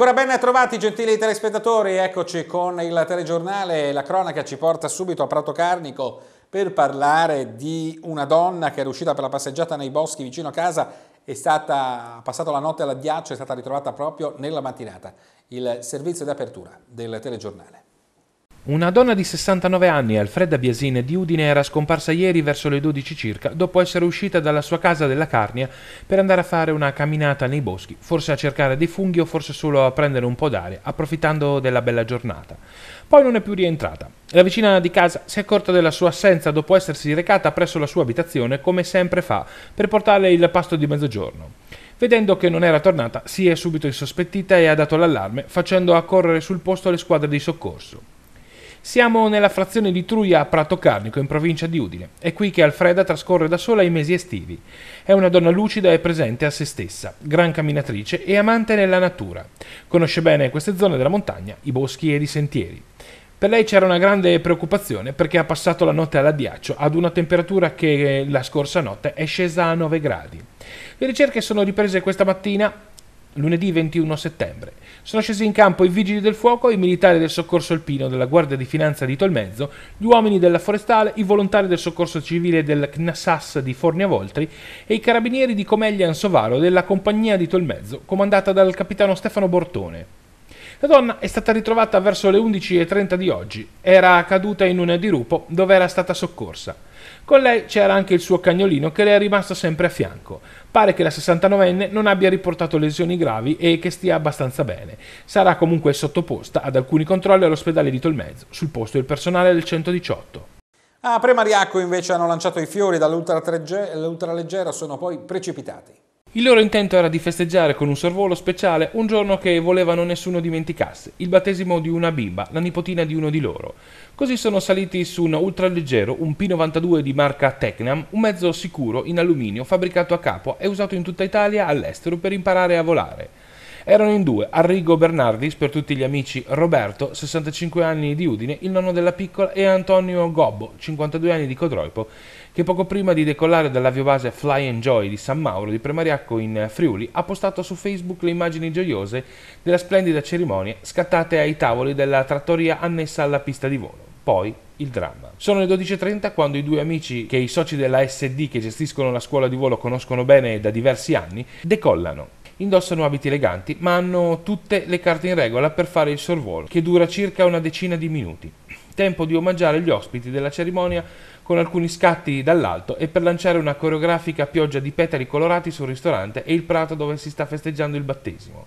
Ancora ben trovati gentili telespettatori, eccoci con il telegiornale, la cronaca ci porta subito a Prato Carnico per parlare di una donna che era uscita per la passeggiata nei boschi vicino a casa, è stata passata la notte all'addiaccio, è stata ritrovata proprio nella mattinata. Il servizio di apertura del telegiornale. Una donna di 69 anni, Alfredda Biasine di Udine, era scomparsa ieri verso le 12 circa, dopo essere uscita dalla sua casa della Carnia per andare a fare una camminata nei boschi, forse a cercare dei funghi o forse solo a prendere un po' d'aria, approfittando della bella giornata. Poi non è più rientrata. La vicina di casa si è accorta della sua assenza dopo essersi recata presso la sua abitazione, come sempre fa, per portarle il pasto di mezzogiorno. Vedendo che non era tornata, si è subito insospettita e ha dato l'allarme, facendo accorrere sul posto le squadre di soccorso. Siamo nella frazione di Truia a Prato Carnico, in provincia di Udine. È qui che Alfreda trascorre da sola i mesi estivi. È una donna lucida e presente a se stessa, gran camminatrice e amante della natura. Conosce bene queste zone della montagna, i boschi ed i sentieri. Per lei c'era una grande preoccupazione perché ha passato la notte all'addiaccio ad una temperatura che la scorsa notte è scesa a 9 gradi. Le ricerche sono riprese questa mattina lunedì 21 settembre. Sono scesi in campo i vigili del fuoco, i militari del soccorso alpino, della Guardia di Finanza di Tolmezzo, gli uomini della Forestale, i volontari del soccorso civile del CNASAS di Fornia Voltri e i carabinieri di Comeglia Ansovaro della compagnia di Tolmezzo, comandata dal capitano Stefano Bortone. La donna è stata ritrovata verso le 11.30 di oggi. Era caduta in un dirupo dove era stata soccorsa. Con lei c'era anche il suo cagnolino che le è rimasto sempre a fianco. Pare che la 69enne non abbia riportato lesioni gravi e che stia abbastanza bene. Sarà comunque sottoposta ad alcuni controlli all'ospedale di Tolmezzo, sul posto del personale del 118. A ah, Premariacco invece hanno lanciato i fiori dall'ultraleggera, sono poi precipitati. Il loro intento era di festeggiare con un sorvolo speciale un giorno che volevano nessuno dimenticasse, il battesimo di una bimba, la nipotina di uno di loro. Così sono saliti su un ultraleggero, un P92 di marca Tecnam, un mezzo sicuro in alluminio fabbricato a capo e usato in tutta Italia all'estero per imparare a volare. Erano in due Arrigo Bernardis per tutti gli amici Roberto, 65 anni di Udine, il nonno della piccola, e Antonio Gobbo, 52 anni di Codroipo, che poco prima di decollare dall'aviobase Fly and Joy di San Mauro di Premariacco in Friuli ha postato su Facebook le immagini gioiose della splendida cerimonia scattate ai tavoli della trattoria annessa alla pista di volo. Poi il dramma. Sono le 12.30 quando i due amici che i soci della SD che gestiscono la scuola di volo conoscono bene da diversi anni decollano indossano abiti eleganti, ma hanno tutte le carte in regola per fare il sorvolo, che dura circa una decina di minuti. Tempo di omaggiare gli ospiti della cerimonia con alcuni scatti dall'alto e per lanciare una coreografica pioggia di petali colorati sul ristorante e il prato dove si sta festeggiando il battesimo.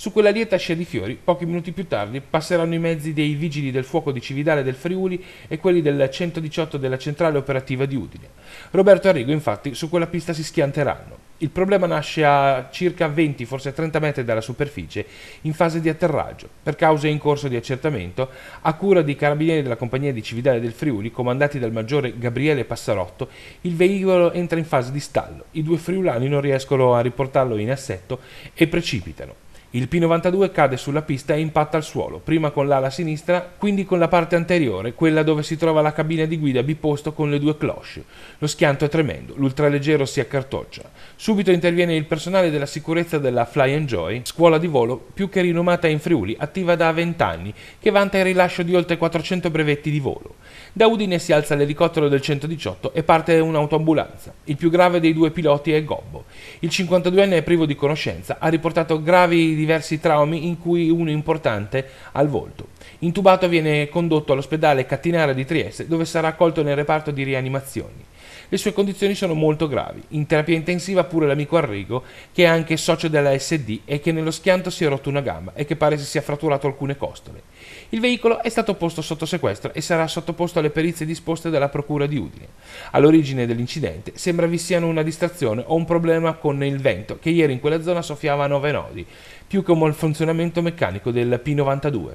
Su quella lieta scia di fiori, pochi minuti più tardi, passeranno i mezzi dei vigili del fuoco di Cividale del Friuli e quelli del 118 della centrale operativa di Udine. Roberto Arrigo, infatti, su quella pista si schianteranno. Il problema nasce a circa 20, forse 30 metri dalla superficie, in fase di atterraggio, per cause in corso di accertamento, a cura dei carabinieri della compagnia di Cividale del Friuli, comandati dal maggiore Gabriele Passarotto, il veicolo entra in fase di stallo, i due friulani non riescono a riportarlo in assetto e precipitano. Il P92 cade sulla pista e impatta al suolo, prima con l'ala sinistra, quindi con la parte anteriore, quella dove si trova la cabina di guida biposto con le due cloche. Lo schianto è tremendo, l'ultraleggero si accartoccia. Subito interviene il personale della sicurezza della Fly and Joy, scuola di volo più che rinomata in Friuli, attiva da 20 anni, che vanta il rilascio di oltre 400 brevetti di volo. Da Udine si alza l'elicottero del 118 e parte un'autoambulanza. Il più grave dei due piloti è Gobbo. Il 52enne è privo di conoscenza, ha riportato gravi diversi traumi in cui uno importante al volto. Intubato viene condotto all'ospedale Cattinara di Trieste dove sarà accolto nel reparto di rianimazioni. Le sue condizioni sono molto gravi. In terapia intensiva pure l'amico Arrigo, che è anche socio della SD e che nello schianto si è rotto una gamba e che pare si sia fratturato alcune costole. Il veicolo è stato posto sotto sequestro e sarà sottoposto alle perizie disposte dalla Procura di Udine. All'origine dell'incidente sembra vi siano una distrazione o un problema con il vento che ieri in quella zona soffiava a nove nodi, più che un malfunzionamento meccanico del P92.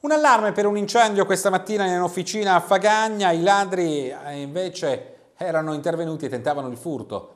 Un allarme per un incendio questa mattina in un'officina a Fagagna, i ladri eh, invece erano intervenuti e tentavano il furto.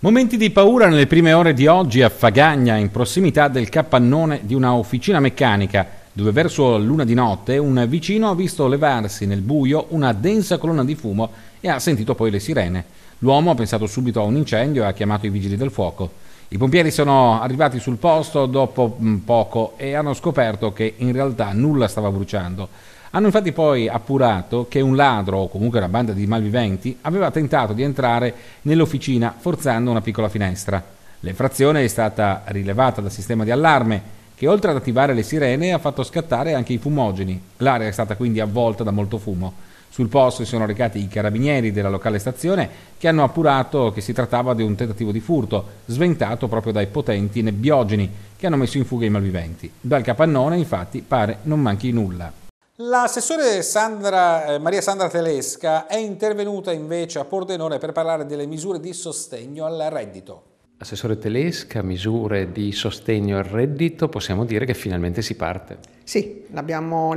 Momenti di paura nelle prime ore di oggi a Fagagna, in prossimità del capannone di una officina meccanica, dove verso l'una di notte un vicino ha visto levarsi nel buio una densa colonna di fumo e ha sentito poi le sirene. L'uomo ha pensato subito a un incendio e ha chiamato i vigili del fuoco. I pompieri sono arrivati sul posto dopo mm, poco e hanno scoperto che in realtà nulla stava bruciando. Hanno infatti poi appurato che un ladro o comunque una banda di malviventi aveva tentato di entrare nell'officina forzando una piccola finestra. L'effrazione è stata rilevata dal sistema di allarme che oltre ad attivare le sirene ha fatto scattare anche i fumogeni. L'area è stata quindi avvolta da molto fumo. Sul posto si sono recati i carabinieri della locale stazione che hanno appurato che si trattava di un tentativo di furto, sventato proprio dai potenti nebbiogeni che hanno messo in fuga i malviventi. Dal capannone, infatti, pare non manchi nulla. L'assessore Sandra, eh, Maria Sandra Telesca è intervenuta invece a Pordenone per parlare delle misure di sostegno al reddito. Assessore Telesca, misure di sostegno al reddito, possiamo dire che finalmente si parte. Sì, la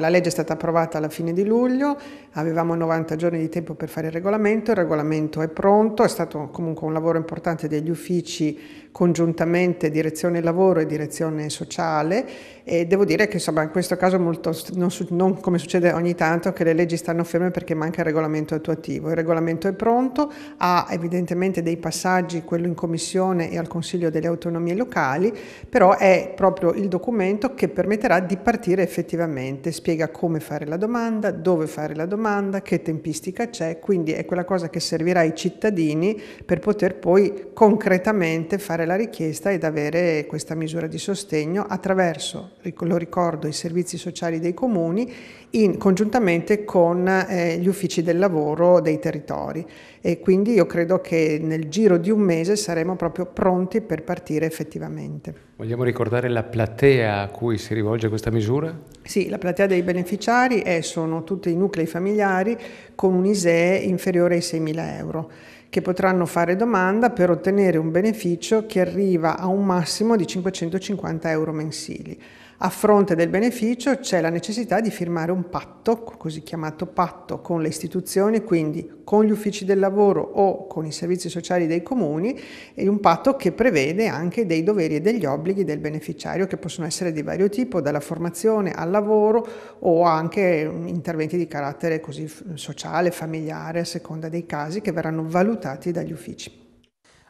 legge è stata approvata alla fine di luglio, avevamo 90 giorni di tempo per fare il regolamento, il regolamento è pronto, è stato comunque un lavoro importante degli uffici congiuntamente direzione lavoro e direzione sociale e devo dire che insomma, in questo caso molto, non, non, come succede ogni tanto che le leggi stanno ferme perché manca il regolamento attuativo, il regolamento è pronto, ha evidentemente dei passaggi, quello in commissione e al Consiglio delle autonomie locali, però è proprio il documento che permetterà di partire dire effettivamente, spiega come fare la domanda, dove fare la domanda, che tempistica c'è, quindi è quella cosa che servirà ai cittadini per poter poi concretamente fare la richiesta ed avere questa misura di sostegno attraverso, lo ricordo, i servizi sociali dei comuni in, congiuntamente con eh, gli uffici del lavoro dei territori e quindi io credo che nel giro di un mese saremo proprio pronti per partire effettivamente. Vogliamo ricordare la platea a cui si rivolge questa misura? Sì, la platea dei beneficiari è, sono tutti i nuclei familiari con un ISEE inferiore ai 6.000 euro che potranno fare domanda per ottenere un beneficio che arriva a un massimo di 550 euro mensili. A fronte del beneficio c'è la necessità di firmare un patto, così chiamato patto con le istituzioni, quindi con gli uffici del lavoro o con i servizi sociali dei comuni, e un patto che prevede anche dei doveri e degli obblighi del beneficiario che possono essere di vario tipo, dalla formazione al lavoro o anche interventi di carattere così sociale, familiare, a seconda dei casi che verranno valutati dagli uffici.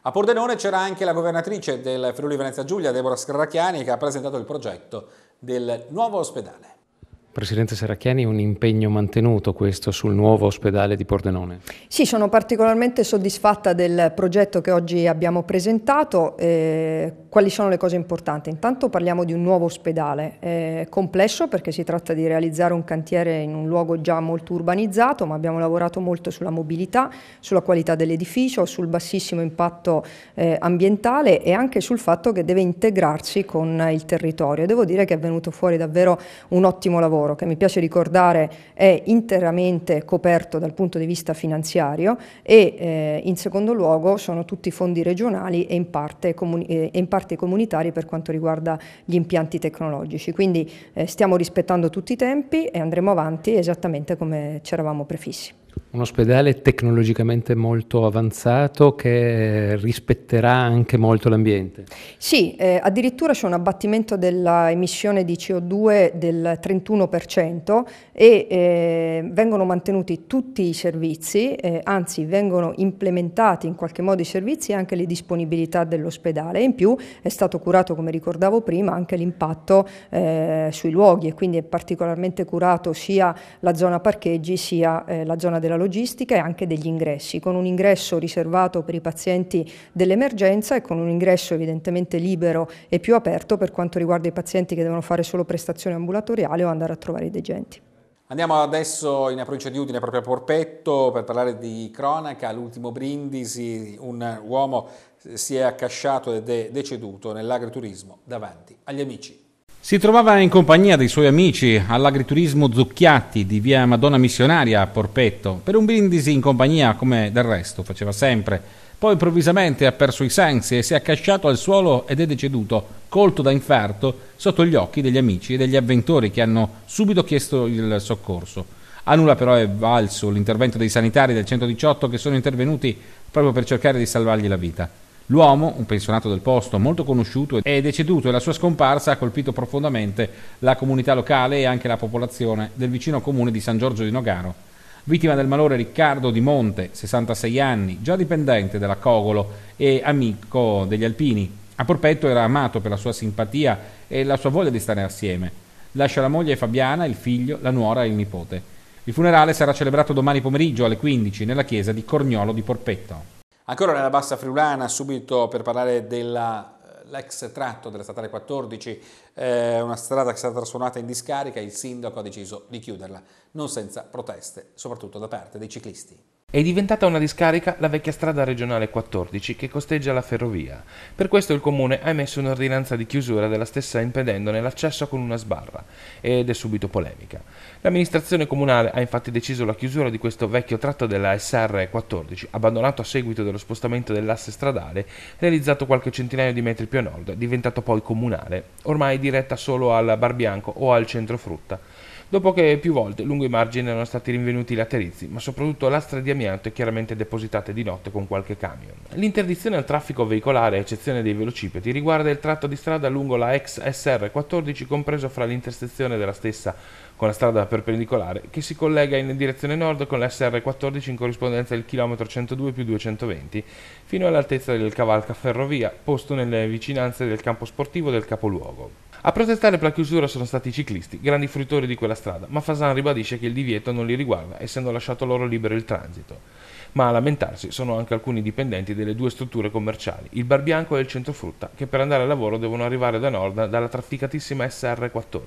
A Pordenone c'era anche la governatrice del Friuli Venezia Giulia, Deborah Scarracchiani, che ha presentato il progetto del nuovo ospedale. Presidente Seracchiani, un impegno mantenuto questo sul nuovo ospedale di Pordenone. Sì, sono particolarmente soddisfatta del progetto che oggi abbiamo presentato. Eh, quali sono le cose importanti? Intanto parliamo di un nuovo ospedale, eh, complesso perché si tratta di realizzare un cantiere in un luogo già molto urbanizzato, ma abbiamo lavorato molto sulla mobilità, sulla qualità dell'edificio, sul bassissimo impatto eh, ambientale e anche sul fatto che deve integrarsi con il territorio. Devo dire che è venuto fuori davvero un ottimo lavoro oro, che mi piace ricordare è interamente coperto dal punto di vista finanziario e eh, in secondo luogo sono tutti fondi regionali e in parte, comuni eh, in parte comunitari per quanto riguarda gli impianti tecnologici. Quindi eh, stiamo rispettando tutti i tempi e andremo avanti esattamente come c'eravamo prefissi un ospedale tecnologicamente molto avanzato che rispetterà anche molto l'ambiente. Sì, eh, addirittura c'è un abbattimento dell'emissione di CO2 del 31% e eh, vengono mantenuti tutti i servizi, eh, anzi vengono implementati in qualche modo i servizi e anche le disponibilità dell'ospedale. In più è stato curato, come ricordavo prima, anche l'impatto eh, sui luoghi e quindi è particolarmente curato sia la zona parcheggi sia eh, la zona della logistica logistica e anche degli ingressi, con un ingresso riservato per i pazienti dell'emergenza e con un ingresso evidentemente libero e più aperto per quanto riguarda i pazienti che devono fare solo prestazione ambulatoriale o andare a trovare i degenti. Andiamo adesso in provincia di Udine, proprio a Porpetto, per parlare di cronaca. L'ultimo Brindisi, un uomo si è accasciato ed è deceduto nell'agriturismo davanti agli amici. Si trovava in compagnia dei suoi amici all'agriturismo Zucchiatti di via Madonna Missionaria a Porpetto per un brindisi in compagnia come del resto faceva sempre. Poi improvvisamente ha perso i sensi e si è accasciato al suolo ed è deceduto, colto da infarto, sotto gli occhi degli amici e degli avventori che hanno subito chiesto il soccorso. A nulla però è valso l'intervento dei sanitari del 118 che sono intervenuti proprio per cercare di salvargli la vita. L'uomo, un pensionato del posto molto conosciuto, è deceduto e la sua scomparsa ha colpito profondamente la comunità locale e anche la popolazione del vicino comune di San Giorgio di Nogaro. Vittima del malore Riccardo Di Monte, 66 anni, già dipendente della Cogolo e amico degli alpini. A Porpetto era amato per la sua simpatia e la sua voglia di stare assieme. Lascia la moglie Fabiana, il figlio, la nuora e il nipote. Il funerale sarà celebrato domani pomeriggio alle 15 nella chiesa di Corniolo di Porpetto. Ancora nella bassa friulana, subito per parlare dell'ex eh, tratto della statale 14, eh, una strada che è stata trasformata in discarica, il sindaco ha deciso di chiuderla, non senza proteste, soprattutto da parte dei ciclisti. È diventata una discarica la vecchia strada regionale 14 che costeggia la ferrovia. Per questo il comune ha emesso un'ordinanza di chiusura della stessa impedendone l'accesso con una sbarra ed è subito polemica. L'amministrazione comunale ha infatti deciso la chiusura di questo vecchio tratto della SR 14, abbandonato a seguito dello spostamento dell'asse stradale, realizzato qualche centinaio di metri più a nord, diventato poi comunale, ormai diretta solo al Barbianco o al Centro Frutta dopo che più volte lungo i margini erano stati rinvenuti laterizi, ma soprattutto lastre di amianto chiaramente depositate di notte con qualche camion. L'interdizione al traffico veicolare, a eccezione dei velocipedi, riguarda il tratto di strada lungo la ex SR14 compreso fra l'intersezione della stessa con la strada perpendicolare che si collega in direzione nord con la SR14 in corrispondenza del chilometro 102 più 220 fino all'altezza del cavalca ferrovia, posto nelle vicinanze del campo sportivo del capoluogo. A protestare per la chiusura sono stati i ciclisti, grandi fruitori di quella strada, ma Fasan ribadisce che il divieto non li riguarda, essendo lasciato loro libero il transito. Ma a lamentarsi sono anche alcuni dipendenti delle due strutture commerciali, il Bar Bianco e il Centro Frutta, che per andare al lavoro devono arrivare da nord dalla trafficatissima SR14.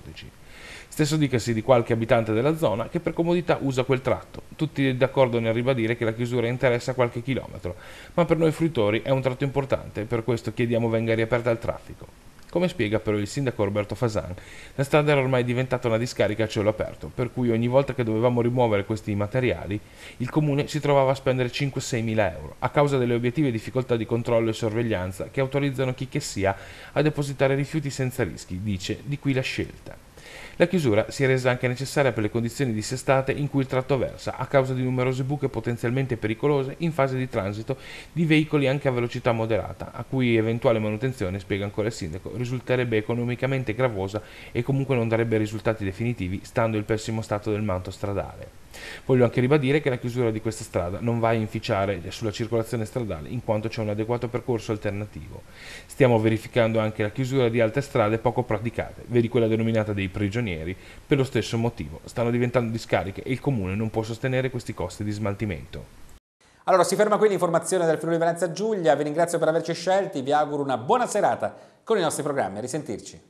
Stesso dicasi di qualche abitante della zona che per comodità usa quel tratto. Tutti d'accordo nel ribadire che la chiusura interessa qualche chilometro, ma per noi fruitori è un tratto importante, per questo chiediamo venga riaperta al traffico. Come spiega però il sindaco Roberto Fasan, la strada era ormai diventata una discarica a cielo aperto, per cui ogni volta che dovevamo rimuovere questi materiali, il comune si trovava a spendere 5-6 mila euro, a causa delle obiettive difficoltà di controllo e sorveglianza che autorizzano chi che sia a depositare rifiuti senza rischi, dice, di qui la scelta. La chiusura si è resa anche necessaria per le condizioni dissestate in cui il tratto versa, a causa di numerose buche potenzialmente pericolose in fase di transito di veicoli anche a velocità moderata, a cui eventuale manutenzione, spiega ancora il sindaco, risulterebbe economicamente gravosa e comunque non darebbe risultati definitivi, stando il pessimo stato del manto stradale. Voglio anche ribadire che la chiusura di questa strada non va a inficiare sulla circolazione stradale in quanto c'è un adeguato percorso alternativo. Stiamo verificando anche la chiusura di altre strade poco praticate, vedi quella denominata dei prigionieri, per lo stesso motivo. Stanno diventando discariche e il comune non può sostenere questi costi di smaltimento. Allora si ferma qui l'informazione del Friuli Venezia Giulia, vi ringrazio per averci scelti, vi auguro una buona serata con i nostri programmi, a risentirci.